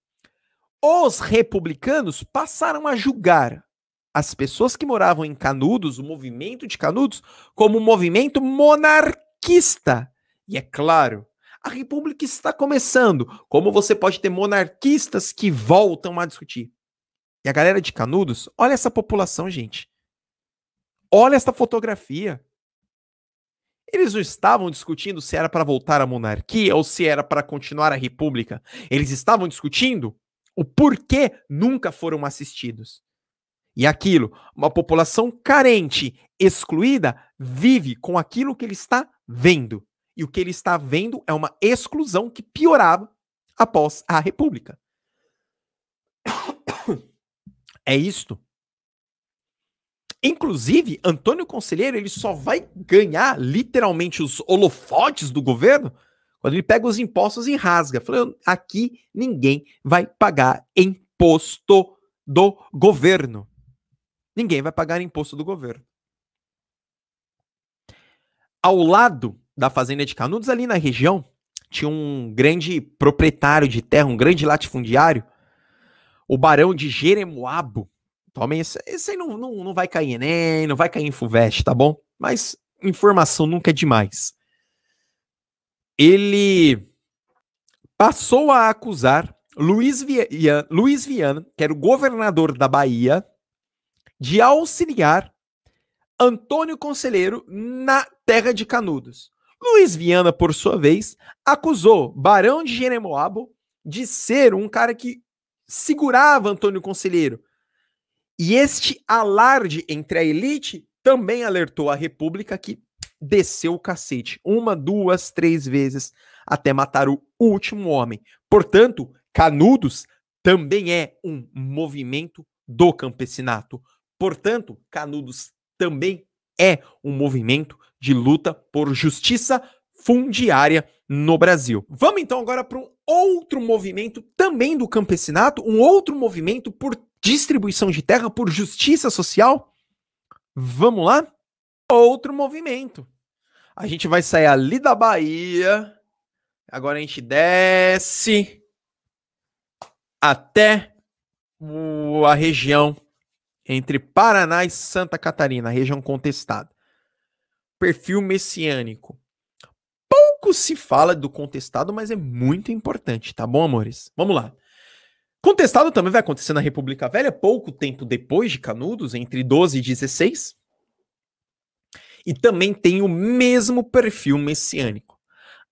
os republicanos passaram a julgar as pessoas que moravam em Canudos, o movimento de Canudos, como um movimento monarquista e é claro, a república está começando. Como você pode ter monarquistas que voltam a discutir? E a galera de Canudos, olha essa população, gente. Olha essa fotografia. Eles não estavam discutindo se era para voltar à monarquia ou se era para continuar a república. Eles estavam discutindo o porquê nunca foram assistidos. E aquilo, uma população carente, excluída, vive com aquilo que ele está vendo. E o que ele está vendo é uma exclusão que piorava após a República. *coughs* É isto. Inclusive, Antônio Conselheiro ele só vai ganhar literalmente os holofotes do governo quando ele pega os impostos e rasga, falando: aqui ninguém vai pagar imposto do governo. Ninguém vai pagar imposto do governo. Ao lado da fazenda de Canudos, ali na região, tinha um grande proprietário de terra, um grande latifundiário, o barão de Jeremoabo. Tomem, esse, esse aí não, não, não vai cair em Enem, não vai cair em FUVEST, tá bom? Mas informação nunca é demais. Ele passou a acusar Luiz, Via, Luiz Viana, que era o governador da Bahia, de auxiliar Antônio Conselheiro na terra de Canudos. Luiz Viana, por sua vez, acusou Barão de Jeremoabo de ser um cara que segurava Antônio Conselheiro. E este alarde entre a elite também alertou a República que desceu o cacete. Uma, duas, três vezes, até matar o último homem. Portanto, Canudos também é um movimento do campesinato. Portanto, Canudos também é um movimento de luta por justiça fundiária no Brasil. Vamos então agora para um outro movimento também do campesinato, um outro movimento por distribuição de terra, por justiça social. Vamos lá? Outro movimento. A gente vai sair ali da Bahia. Agora a gente desce até a região entre Paraná e Santa Catarina, região contestada perfil messiânico. Pouco se fala do contestado, mas é muito importante, tá bom, amores? Vamos lá. Contestado também vai acontecer na República Velha, pouco tempo depois de Canudos, entre 12 e 16. E também tem o mesmo perfil messiânico.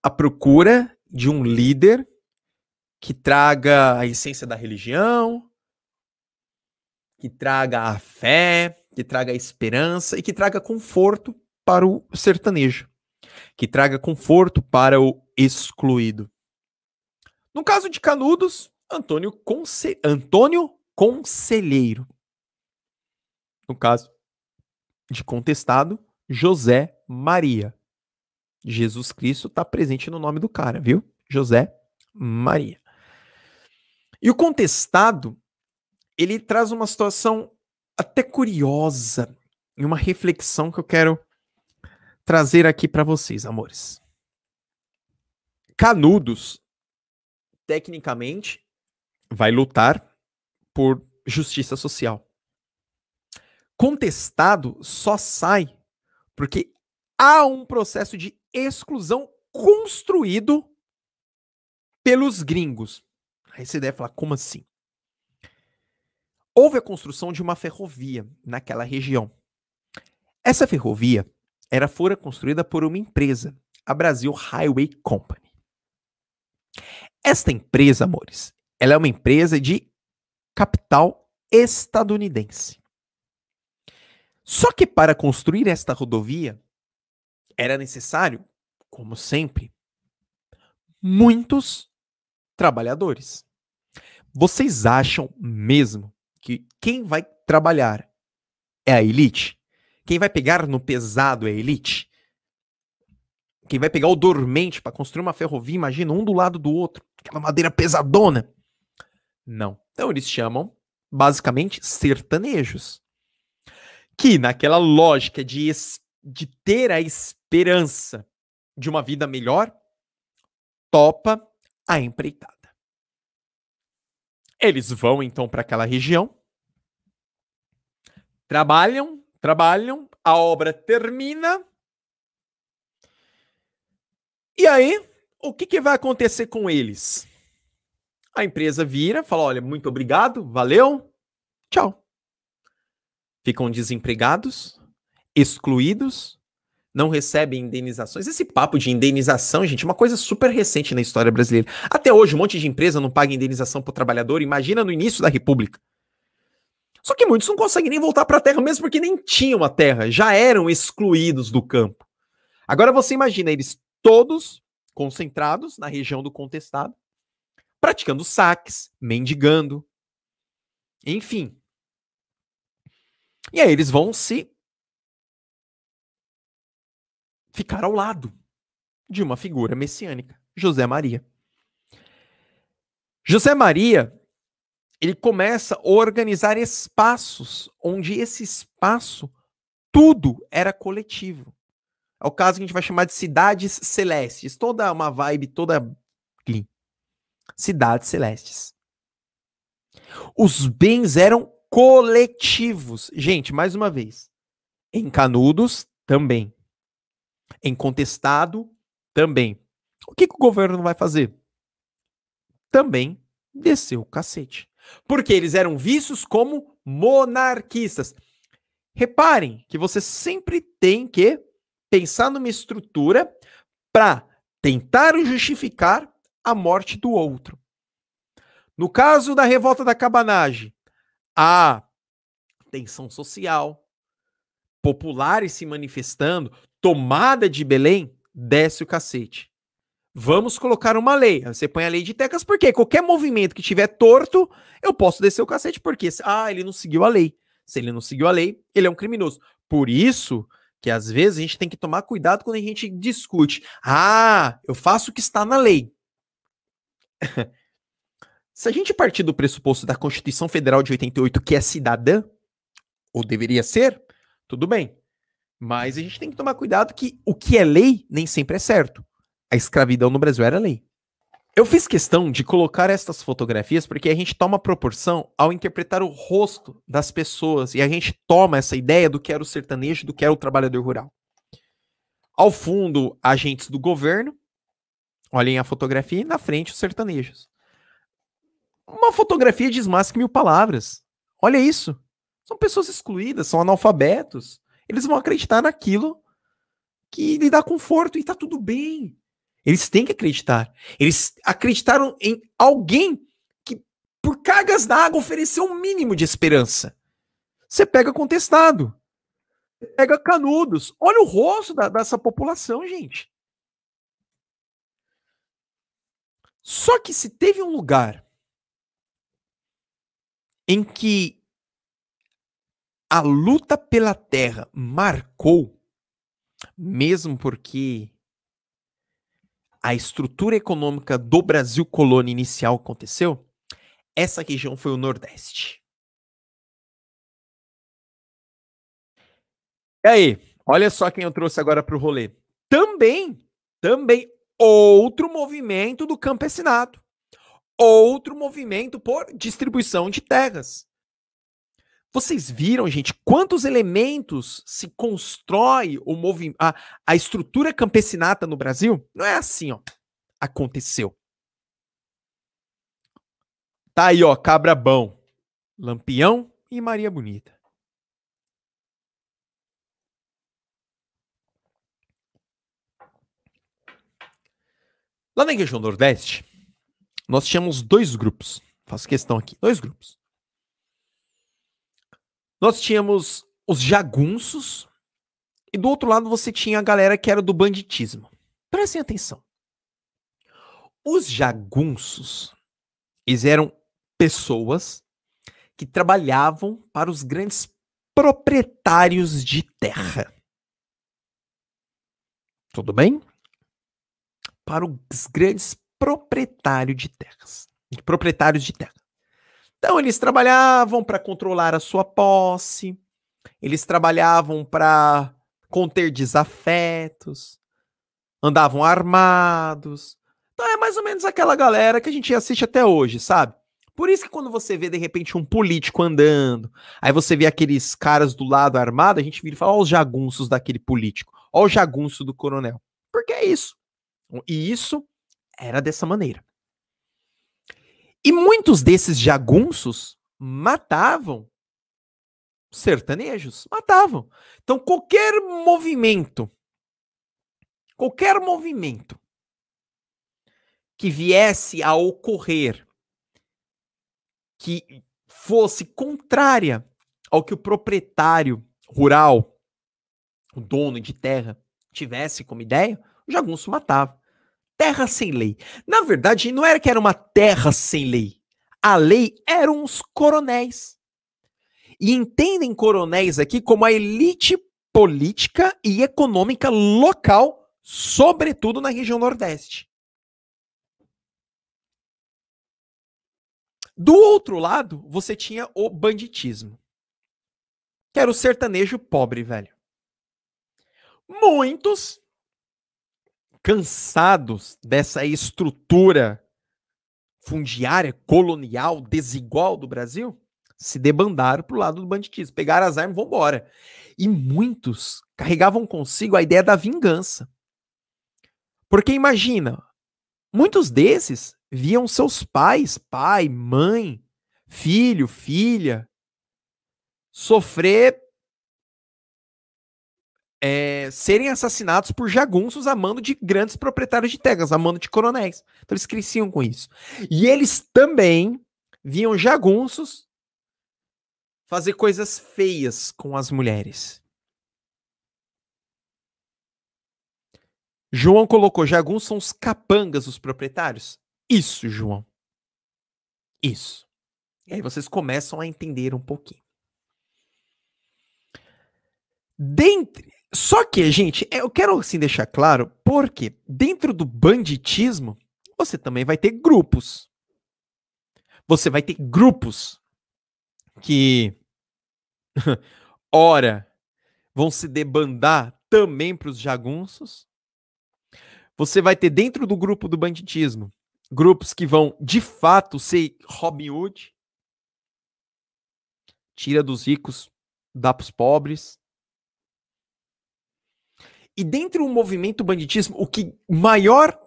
A procura de um líder que traga a essência da religião, que traga a fé, que traga a esperança e que traga conforto para o sertanejo, que traga conforto para o excluído. No caso de Canudos, Antônio, Conce... Antônio Conselheiro. No caso de contestado, José Maria. Jesus Cristo está presente no nome do cara, viu? José Maria. E o contestado, ele traz uma situação até curiosa e uma reflexão que eu quero trazer aqui para vocês, amores. Canudos, tecnicamente, vai lutar por justiça social. Contestado só sai porque há um processo de exclusão construído pelos gringos. Aí você deve falar, como assim? Houve a construção de uma ferrovia naquela região. Essa ferrovia era fora construída por uma empresa, a Brasil Highway Company. Esta empresa, amores, ela é uma empresa de capital estadunidense. Só que para construir esta rodovia era necessário, como sempre, muitos trabalhadores. Vocês acham mesmo que quem vai trabalhar é a elite? Quem vai pegar no pesado é a elite. Quem vai pegar o dormente para construir uma ferrovia, imagina, um do lado do outro, aquela madeira pesadona. Não. Então eles chamam, basicamente, sertanejos. Que naquela lógica de, de ter a esperança de uma vida melhor, topa a empreitada. Eles vão então para aquela região, trabalham trabalham, a obra termina. E aí, o que, que vai acontecer com eles? A empresa vira, fala: olha, muito obrigado, valeu, tchau. Ficam desempregados, excluídos, não recebem indenizações. Esse papo de indenização, gente, é uma coisa super recente na história brasileira. Até hoje, um monte de empresa não paga indenização para o trabalhador. Imagina no início da República. Só que muitos não conseguem nem voltar para a terra, mesmo porque nem tinham a terra, já eram excluídos do campo. Agora você imagina eles todos concentrados na região do contestado, praticando saques, mendigando, enfim. E aí eles vão se ficar ao lado de uma figura messiânica, José Maria. José Maria ele começa a organizar espaços onde esse espaço tudo era coletivo. É o caso que a gente vai chamar de cidades celestes, toda uma vibe toda cidades celestes. Os bens eram coletivos. Gente, mais uma vez, em Canudos também. Em Contestado também. O que, que o governo vai fazer? Também desceu o cacete. Porque eles eram vistos como monarquistas. Reparem que você sempre tem que pensar numa estrutura para tentar justificar a morte do outro. No caso da revolta da cabanagem, a tensão social, populares se manifestando, tomada de Belém, desce o cacete. Vamos colocar uma lei. Você põe a lei de tecas, porque qualquer movimento que tiver torto, eu posso descer o cacete, porque ah, ele não seguiu a lei. Se ele não seguiu a lei, ele é um criminoso. Por isso que às vezes a gente tem que tomar cuidado quando a gente discute. Ah, eu faço o que está na lei. *laughs* Se a gente partir do pressuposto da Constituição Federal de 88, que é cidadã, ou deveria ser, tudo bem. Mas a gente tem que tomar cuidado que o que é lei nem sempre é certo a escravidão no Brasil era lei. Eu fiz questão de colocar estas fotografias porque a gente toma proporção ao interpretar o rosto das pessoas e a gente toma essa ideia do que era o sertanejo, do que era o trabalhador rural. Ao fundo, agentes do governo, olhem a fotografia, e na frente, os sertanejos. Uma fotografia que mil palavras. Olha isso. São pessoas excluídas, são analfabetos. Eles vão acreditar naquilo que lhe dá conforto e tá tudo bem. Eles têm que acreditar. Eles acreditaram em alguém que, por cargas d'água, ofereceu um mínimo de esperança. Você pega contestado. pega canudos. Olha o rosto da, dessa população, gente. Só que se teve um lugar em que a luta pela terra marcou, mesmo porque a estrutura econômica do Brasil colônia inicial aconteceu, essa região foi o Nordeste. E aí, olha só quem eu trouxe agora para o rolê. Também, também outro movimento do campesinato. É outro movimento por distribuição de terras. Vocês viram, gente, quantos elementos se constrói o movimento, a, a estrutura campesinata no Brasil? Não é assim, ó. Aconteceu. Tá aí, ó, Cabra Bom, Lampião e Maria Bonita. Lá na região Nordeste, nós tínhamos dois grupos. Faço questão aqui, dois grupos. Nós tínhamos os jagunços, e do outro lado você tinha a galera que era do banditismo. Prestem atenção. Os jagunços, eles eram pessoas que trabalhavam para os grandes proprietários de terra. Tudo bem? Para os grandes proprietários de terras. Proprietários de terra. Então, eles trabalhavam para controlar a sua posse, eles trabalhavam para conter desafetos, andavam armados. Então, é mais ou menos aquela galera que a gente assiste até hoje, sabe? Por isso que quando você vê, de repente, um político andando, aí você vê aqueles caras do lado armado, a gente vira e fala, "Olha os jagunços daquele político, olha o jagunço do coronel. Porque é isso. E isso era dessa maneira. E muitos desses jagunços matavam sertanejos, matavam. Então qualquer movimento, qualquer movimento que viesse a ocorrer que fosse contrária ao que o proprietário rural, o dono de terra, tivesse como ideia, o jagunço matava terra sem lei. Na verdade, não era que era uma terra sem lei. A lei eram os coronéis. E entendem coronéis aqui como a elite política e econômica local, sobretudo na região Nordeste. Do outro lado, você tinha o banditismo, que era o sertanejo pobre, velho. Muitos cansados dessa estrutura fundiária, colonial, desigual do Brasil, se debandaram para o lado do banditismo, pegaram as armas e vão embora. E muitos carregavam consigo a ideia da vingança. Porque imagina, muitos desses viam seus pais, pai, mãe, filho, filha, sofrer é, serem assassinados por jagunços a mando de grandes proprietários de terras, a mando de coronéis. Então eles cresciam com isso. E eles também viam jagunços fazer coisas feias com as mulheres. João colocou: jagunços são os capangas, os proprietários? Isso, João. Isso. E aí vocês começam a entender um pouquinho. Dentre só que, gente, é, eu quero assim deixar claro, porque dentro do banditismo, você também vai ter grupos. Você vai ter grupos que, *laughs* ora, vão se debandar também para os jagunços. Você vai ter dentro do grupo do banditismo grupos que vão de fato ser Robin Hood, tira dos ricos, dá para os pobres e dentro do movimento banditismo, o que maior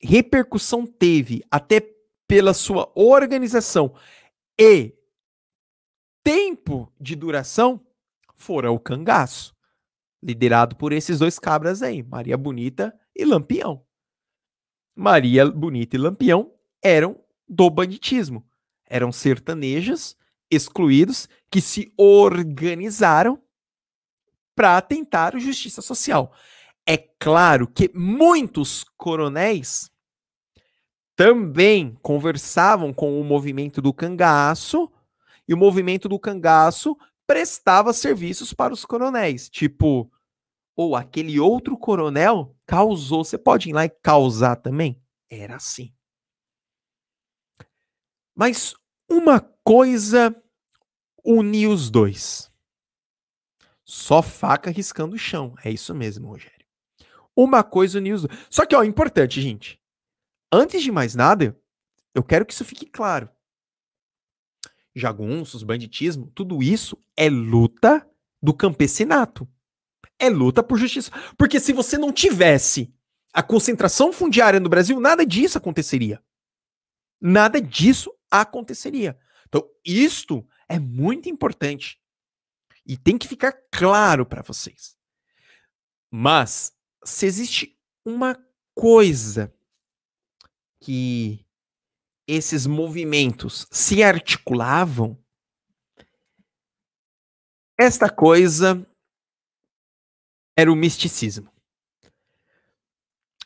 repercussão teve, até pela sua organização e tempo de duração, fora o cangaço, liderado por esses dois cabras aí, Maria Bonita e Lampião. Maria Bonita e Lampião eram do banditismo, eram sertanejas excluídos que se organizaram para tentar justiça social. É claro que muitos coronéis também conversavam com o movimento do cangaço, e o movimento do cangaço prestava serviços para os coronéis, tipo, ou oh, aquele outro coronel causou, você pode ir lá e causar também? Era assim. Mas uma coisa uniu os dois. Só faca riscando o chão. É isso mesmo, Rogério. Uma coisa o News. Só que, ó, importante, gente. Antes de mais nada, eu quero que isso fique claro. Jagunços, banditismo, tudo isso é luta do campesinato. É luta por justiça. Porque se você não tivesse a concentração fundiária no Brasil, nada disso aconteceria. Nada disso aconteceria. Então, isto é muito importante. E tem que ficar claro para vocês. Mas se existe uma coisa que esses movimentos se articulavam, esta coisa era o misticismo.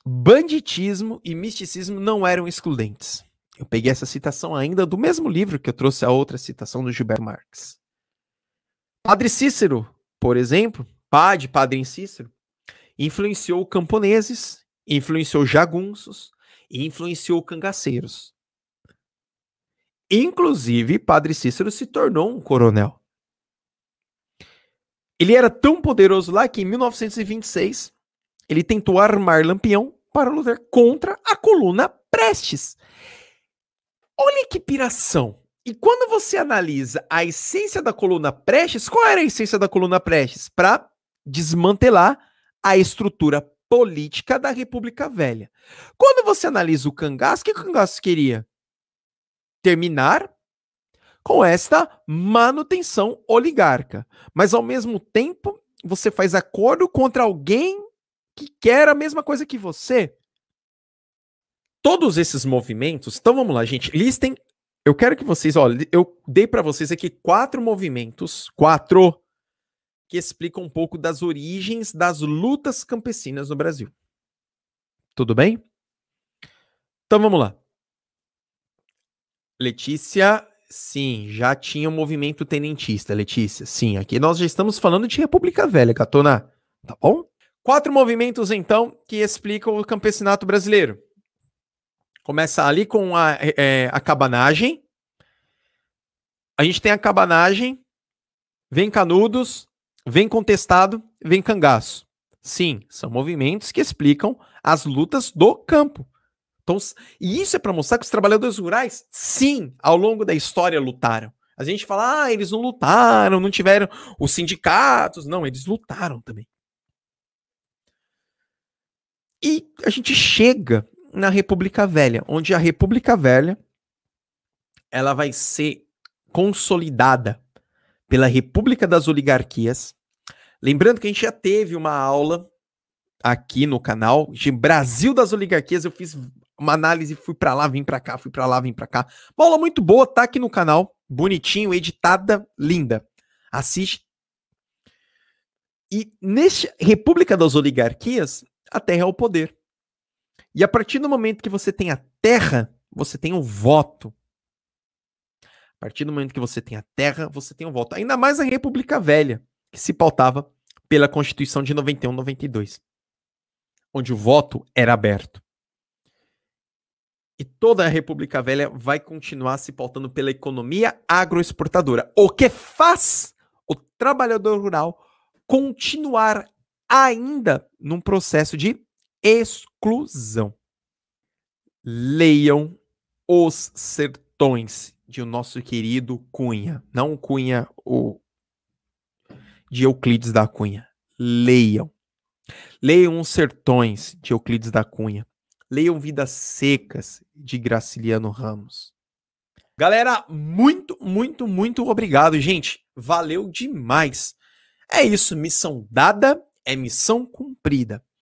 Banditismo e misticismo não eram excludentes. Eu peguei essa citação ainda do mesmo livro que eu trouxe a outra citação do Gilberto Marx. Padre Cícero, por exemplo, Padre, Padre Cícero, influenciou camponeses, influenciou jagunços e influenciou cangaceiros. Inclusive, Padre Cícero se tornou um coronel. Ele era tão poderoso lá que em 1926 ele tentou armar Lampião para lutar contra a coluna Prestes. Olha que piração! E quando você analisa a essência da coluna Prestes, qual era a essência da coluna Prestes? Para desmantelar a estrutura política da República Velha. Quando você analisa o Cangaço, o que o Cangaço queria? Terminar com esta manutenção oligarca. Mas, ao mesmo tempo, você faz acordo contra alguém que quer a mesma coisa que você. Todos esses movimentos, então vamos lá, gente, listem eu quero que vocês, olha, eu dei para vocês aqui quatro movimentos, quatro, que explicam um pouco das origens das lutas campesinas no Brasil. Tudo bem? Então vamos lá. Letícia, sim, já tinha o um movimento tenentista, Letícia. Sim, aqui nós já estamos falando de República Velha, Catona. Tá bom? Quatro movimentos, então, que explicam o campesinato brasileiro. Começa ali com a, é, é, a cabanagem. A gente tem a cabanagem, vem canudos, vem contestado, vem cangaço. Sim, são movimentos que explicam as lutas do campo. Então, e isso é para mostrar que os trabalhadores rurais, sim, ao longo da história lutaram. A gente fala, ah, eles não lutaram, não tiveram os sindicatos. Não, eles lutaram também. E a gente chega na República Velha, onde a República Velha ela vai ser consolidada pela República das Oligarquias. Lembrando que a gente já teve uma aula aqui no canal de Brasil das Oligarquias, eu fiz uma análise, fui para lá, vim para cá, fui para lá, vim para cá. Uma aula muito boa, tá aqui no canal, bonitinho, editada, linda. Assiste. E neste República das Oligarquias, a terra é o poder. E a partir do momento que você tem a terra, você tem o um voto. A partir do momento que você tem a terra, você tem o um voto. Ainda mais a República Velha, que se pautava pela Constituição de 91, 92, onde o voto era aberto. E toda a República Velha vai continuar se pautando pela economia agroexportadora, o que faz o trabalhador rural continuar ainda num processo de conclusão. Leiam Os Sertões de o nosso querido Cunha, não Cunha o de Euclides da Cunha. Leiam. Leiam Os Sertões de Euclides da Cunha. Leiam Vidas Secas de Graciliano Ramos. Galera, muito, muito, muito obrigado, gente. Valeu demais. É isso, missão dada é missão cumprida.